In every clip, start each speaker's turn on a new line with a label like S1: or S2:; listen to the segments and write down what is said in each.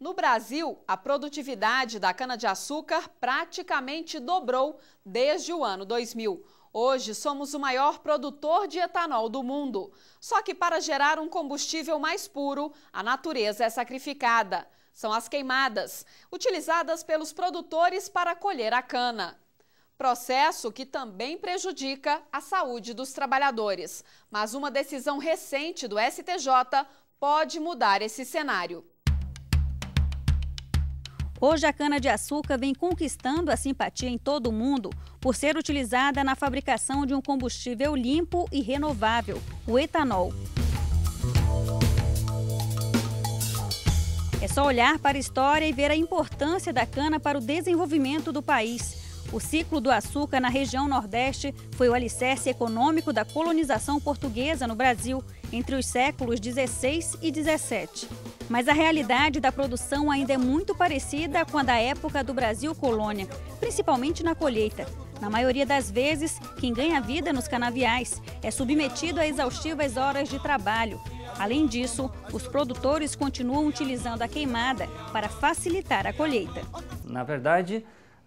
S1: No Brasil, a produtividade da cana-de-açúcar praticamente dobrou desde o ano 2000. Hoje somos o maior produtor de etanol do mundo. Só que para gerar um combustível mais puro, a natureza é sacrificada. São as queimadas, utilizadas pelos produtores para colher a cana. Processo que também prejudica a saúde dos trabalhadores. Mas uma decisão recente do STJ pode mudar esse cenário.
S2: Hoje a cana-de-açúcar vem conquistando a simpatia em todo o mundo por ser utilizada na fabricação de um combustível limpo e renovável, o etanol. É só olhar para a história e ver a importância da cana para o desenvolvimento do país. O ciclo do açúcar na região Nordeste foi o alicerce econômico da colonização portuguesa no Brasil entre os séculos 16 e 17. Mas a realidade da produção ainda é muito parecida com a da época do Brasil colônia, principalmente na colheita. Na maioria das vezes, quem ganha vida nos canaviais é submetido a exaustivas horas de trabalho. Além disso, os produtores continuam utilizando a queimada para facilitar a colheita.
S3: Na verdade,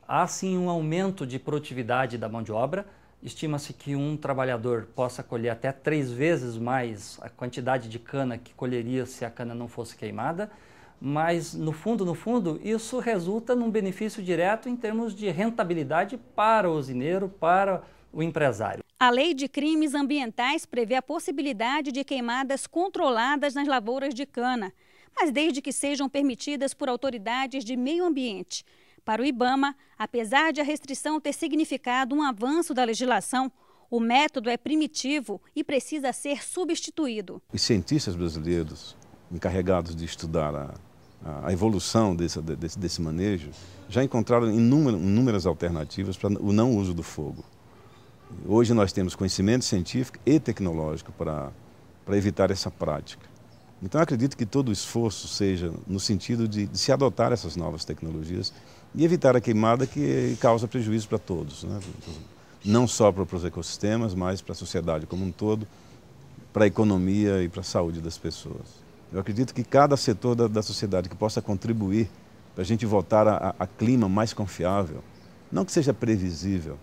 S3: Há sim um aumento de produtividade da mão de obra. Estima-se que um trabalhador possa colher até três vezes mais a quantidade de cana que colheria se a cana não fosse queimada. Mas, no fundo, no fundo, isso resulta num benefício direto em termos de rentabilidade para o usineiro, para o empresário.
S2: A Lei de Crimes Ambientais prevê a possibilidade de queimadas controladas nas lavouras de cana, mas desde que sejam permitidas por autoridades de meio ambiente. Para o IBAMA, apesar de a restrição ter significado um avanço da legislação, o método é primitivo e precisa ser substituído.
S4: Os cientistas brasileiros encarregados de estudar a, a evolução desse, desse, desse, manejo já encontraram inúmeras, inúmeras alternativas para o não uso do fogo. Hoje nós temos conhecimento científico e tecnológico para, para evitar essa prática. Então acredito que todo o esforço seja no sentido de, de se adotar essas novas tecnologias e evitar a queimada que causa prejuízo para todos, né? não só para os ecossistemas, mas para a sociedade como um todo, para a economia e para a saúde das pessoas. Eu acredito que cada setor da, da sociedade que possa contribuir para a gente voltar a, a clima mais confiável, não que seja previsível,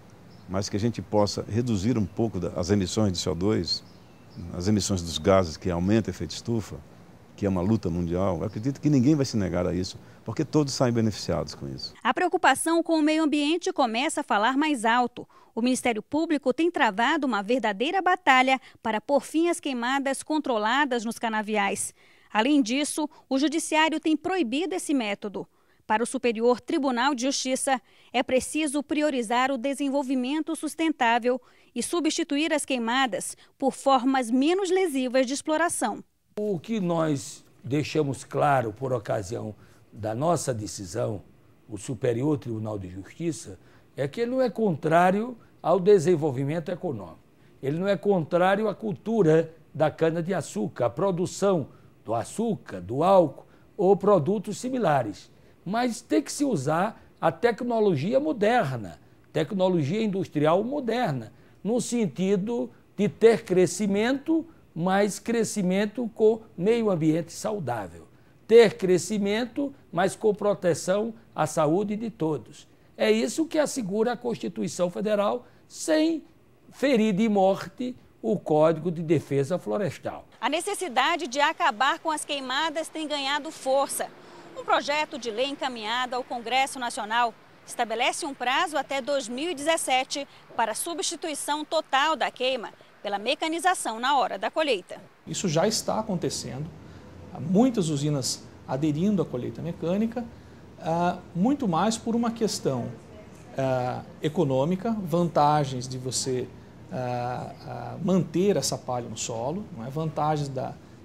S4: mas que a gente possa reduzir um pouco as emissões de CO2, as emissões dos gases que aumentam o efeito estufa, que é uma luta mundial, eu acredito que ninguém vai se negar a isso, porque todos saem beneficiados com isso.
S2: A preocupação com o meio ambiente começa a falar mais alto. O Ministério Público tem travado uma verdadeira batalha para pôr fim às queimadas controladas nos canaviais. Além disso, o Judiciário tem proibido esse método. Para o Superior Tribunal de Justiça, é preciso priorizar o desenvolvimento sustentável e substituir as queimadas por formas menos lesivas de exploração.
S3: O que nós deixamos claro por ocasião da nossa decisão, o Superior Tribunal de Justiça, é que ele não é contrário ao desenvolvimento econômico. Ele não é contrário à cultura da cana-de-açúcar, à produção do açúcar, do álcool ou produtos similares. Mas tem que se usar a tecnologia moderna, tecnologia industrial moderna, no sentido de ter crescimento mas crescimento com meio ambiente saudável. Ter crescimento, mas com proteção à saúde de todos. É isso que assegura a Constituição Federal, sem ferir de morte o Código de Defesa Florestal.
S2: A necessidade de acabar com as queimadas tem ganhado força. Um projeto de lei encaminhado ao Congresso Nacional estabelece um prazo até 2017 para substituição total da queima pela mecanização na hora da colheita.
S3: Isso já está acontecendo, há muitas usinas aderindo à colheita mecânica, muito mais por uma questão econômica, vantagens de você manter essa palha no solo, é? vantagens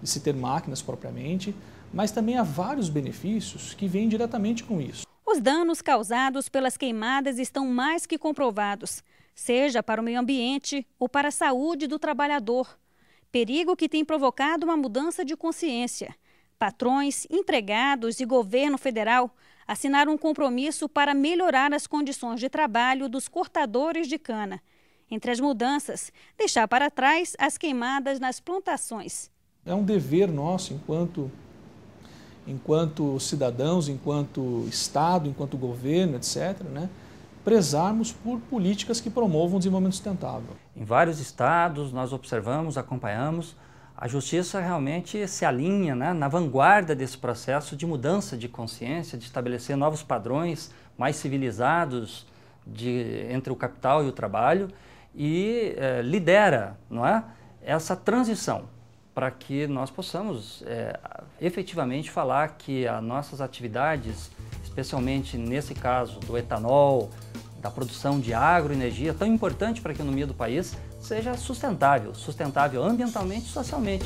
S3: de se ter máquinas propriamente, mas também há vários benefícios que vêm diretamente com isso.
S2: Os danos causados pelas queimadas estão mais que comprovados seja para o meio ambiente ou para a saúde do trabalhador. Perigo que tem provocado uma mudança de consciência. Patrões, empregados e governo federal assinaram um compromisso para melhorar as condições de trabalho dos cortadores de cana. Entre as mudanças, deixar para trás as queimadas nas plantações.
S3: É um dever nosso, enquanto, enquanto cidadãos, enquanto Estado, enquanto governo, etc., né? prezarmos por políticas que promovam o desenvolvimento sustentável. Em vários estados, nós observamos, acompanhamos, a justiça realmente se alinha né, na vanguarda desse processo de mudança de consciência, de estabelecer novos padrões mais civilizados de, entre o capital e o trabalho e eh, lidera não é, essa transição para que nós possamos eh, efetivamente falar que as nossas atividades especialmente nesse caso do etanol, da produção de agroenergia, tão importante para a economia do país, seja sustentável, sustentável ambientalmente e socialmente.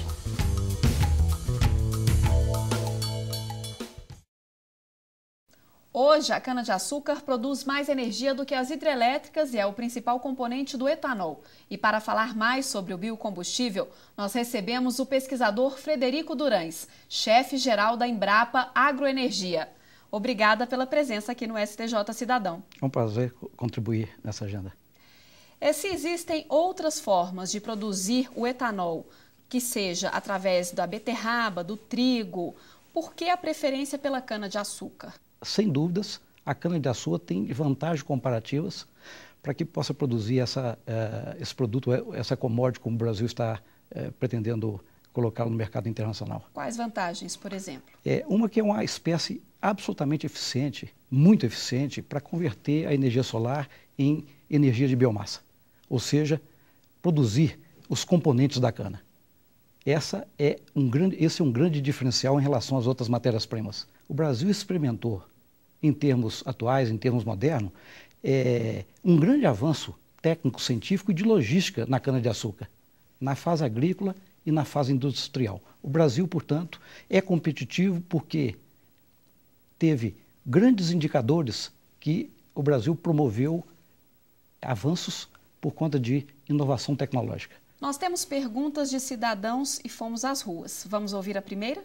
S1: Hoje, a cana-de-açúcar produz mais energia do que as hidrelétricas e é o principal componente do etanol. E para falar mais sobre o biocombustível, nós recebemos o pesquisador Frederico Durães, chefe-geral da Embrapa Agroenergia. Obrigada pela presença aqui no STJ Cidadão.
S5: É um prazer contribuir nessa agenda.
S1: É, se existem outras formas de produzir o etanol, que seja através da beterraba, do trigo, por que a preferência pela cana-de-açúcar?
S5: Sem dúvidas, a cana-de-açúcar tem vantagens comparativas para que possa produzir essa, eh, esse produto, eh, essa commodity como o Brasil está eh, pretendendo colocá-lo no mercado internacional.
S1: Quais vantagens, por exemplo?
S5: É uma que é uma espécie absolutamente eficiente, muito eficiente, para converter a energia solar em energia de biomassa, ou seja, produzir os componentes da cana. Essa é um grande, esse é um grande diferencial em relação às outras matérias-primas. O Brasil experimentou, em termos atuais, em termos modernos, é, um grande avanço técnico, científico e de logística na cana-de-açúcar, na fase agrícola e na fase industrial. O Brasil, portanto, é competitivo porque teve grandes indicadores que o Brasil promoveu avanços por conta de inovação tecnológica.
S1: Nós temos perguntas de cidadãos e fomos às ruas. Vamos ouvir a primeira?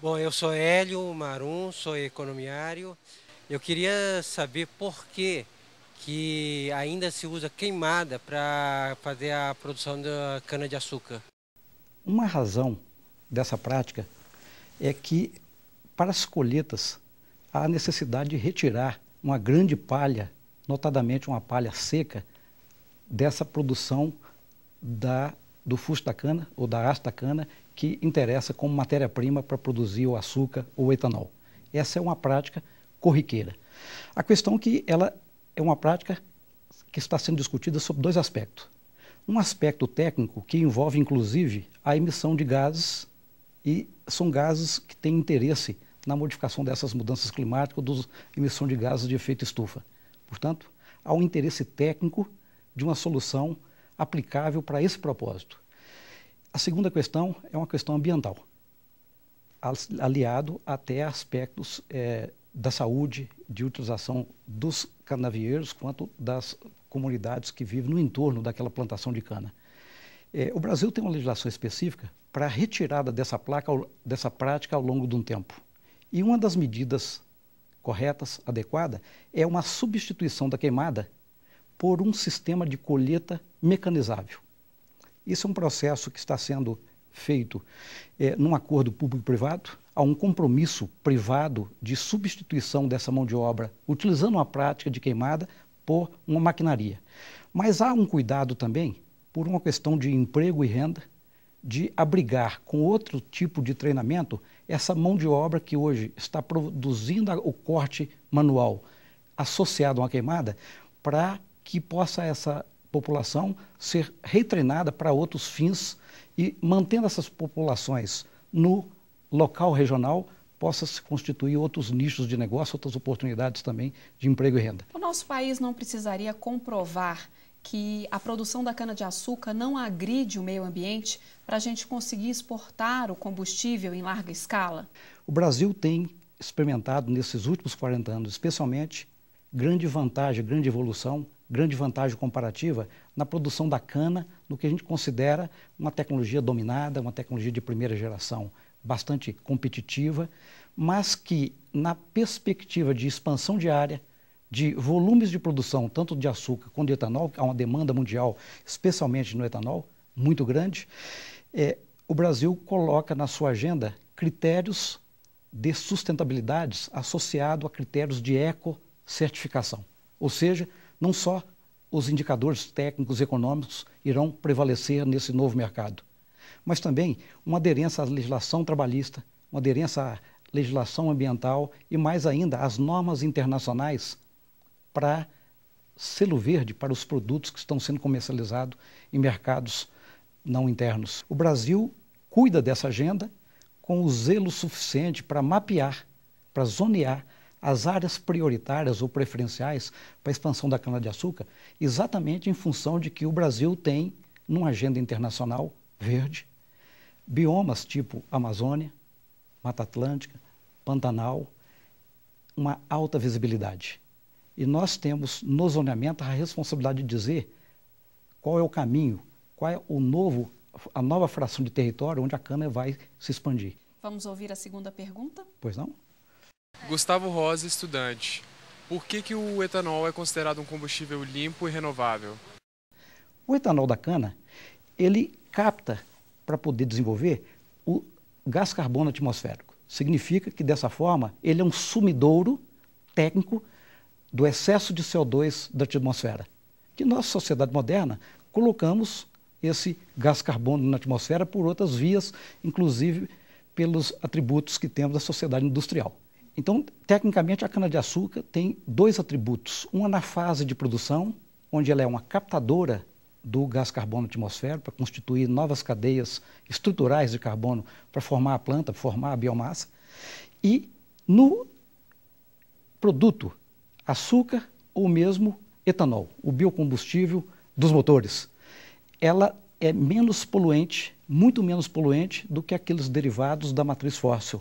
S5: Bom, eu sou Hélio Marum, sou economiário. Eu queria saber por que, que ainda se usa queimada para fazer a produção da cana-de-açúcar. Uma razão dessa prática é que, para as colheitas, há necessidade de retirar uma grande palha, notadamente uma palha seca, dessa produção da, do fusto da cana ou da haste da cana que interessa como matéria-prima para produzir o açúcar ou o etanol. Essa é uma prática corriqueira. A questão é que ela é uma prática que está sendo discutida sob dois aspectos. Um aspecto técnico que envolve, inclusive, a emissão de gases, e são gases que têm interesse na modificação dessas mudanças climáticas, da emissão de gases de efeito estufa. Portanto, há um interesse técnico de uma solução aplicável para esse propósito. A segunda questão é uma questão ambiental, aliado até a aspectos é, da saúde, de utilização dos canavieiros quanto das comunidades que vivem no entorno daquela plantação de cana. É, o Brasil tem uma legislação específica para a retirada dessa, placa, dessa prática ao longo de um tempo. E uma das medidas corretas, adequada, é uma substituição da queimada por um sistema de colheita mecanizável. Isso é um processo que está sendo feito é, num acordo público-privado, há um compromisso privado de substituição dessa mão de obra, utilizando a prática de queimada por uma maquinaria. Mas há um cuidado também, por uma questão de emprego e renda, de abrigar com outro tipo de treinamento essa mão de obra que hoje está produzindo o corte manual associado a uma queimada, para que possa essa população ser retreinada para outros fins e mantendo essas populações no local regional possa se constituir outros nichos de negócio, outras oportunidades também de emprego e renda.
S1: O nosso país não precisaria comprovar que a produção da cana-de-açúcar não agride o meio ambiente para a gente conseguir exportar o combustível em larga escala?
S5: O Brasil tem experimentado nesses últimos 40 anos, especialmente, grande vantagem, grande evolução, grande vantagem comparativa na produção da cana, no que a gente considera uma tecnologia dominada, uma tecnologia de primeira geração bastante competitiva, mas que, na perspectiva de expansão de área, de volumes de produção, tanto de açúcar quanto de etanol, há uma demanda mundial, especialmente no etanol, muito grande, é, o Brasil coloca na sua agenda critérios de sustentabilidade associado a critérios de ecocertificação. Ou seja, não só os indicadores técnicos econômicos irão prevalecer nesse novo mercado, mas também uma aderência à legislação trabalhista, uma aderência à legislação ambiental e, mais ainda, às normas internacionais para selo verde para os produtos que estão sendo comercializados em mercados não internos. O Brasil cuida dessa agenda com o zelo suficiente para mapear, para zonear as áreas prioritárias ou preferenciais para a expansão da cana-de-açúcar, exatamente em função de que o Brasil tem, numa agenda internacional, verde, biomas tipo Amazônia, Mata Atlântica, Pantanal, uma alta visibilidade. E nós temos no zoneamento a responsabilidade de dizer qual é o caminho, qual é o novo, a nova fração de território onde a cana vai se expandir.
S1: Vamos ouvir a segunda pergunta? Pois não. Gustavo Rosa, estudante. Por que, que o etanol é considerado um combustível limpo e renovável?
S5: O etanol da cana, ele capta para poder desenvolver o gás carbono atmosférico. Significa que, dessa forma, ele é um sumidouro técnico do excesso de CO2 da atmosfera. Que nossa sociedade moderna colocamos esse gás carbono na atmosfera por outras vias, inclusive pelos atributos que temos da sociedade industrial. Então, tecnicamente, a cana-de-açúcar tem dois atributos. Uma na fase de produção, onde ela é uma captadora do gás carbono atmosférico para constituir novas cadeias estruturais de carbono para formar a planta, formar a biomassa. E no produto, açúcar ou mesmo etanol, o biocombustível dos motores, ela é menos poluente, muito menos poluente do que aqueles derivados da matriz fóssil.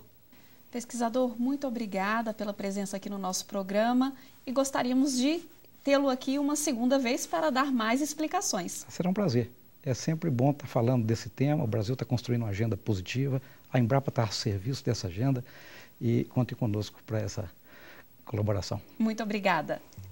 S1: Pesquisador, muito obrigada pela presença aqui no nosso programa e gostaríamos de tê-lo aqui uma segunda vez para dar mais explicações.
S5: Será um prazer. É sempre bom estar tá falando desse tema. O Brasil está construindo uma agenda positiva. A Embrapa está a serviço dessa agenda. E conte conosco para essa colaboração.
S1: Muito obrigada.